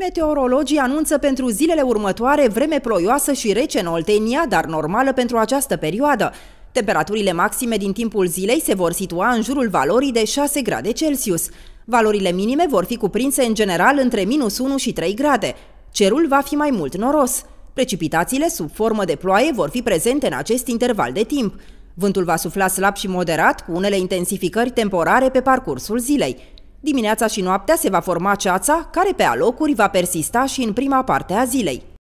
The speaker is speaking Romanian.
Meteorologii anunță pentru zilele următoare vreme ploioasă și rece în Oltenia, dar normală pentru această perioadă. Temperaturile maxime din timpul zilei se vor situa în jurul valorii de 6 grade Celsius. Valorile minime vor fi cuprinse în general între minus 1 și 3 grade. Cerul va fi mai mult noros. Precipitațiile sub formă de ploaie vor fi prezente în acest interval de timp. Vântul va sufla slab și moderat, cu unele intensificări temporare pe parcursul zilei. Dimineața și noaptea se va forma ceața, care pe alocuri va persista și în prima parte a zilei.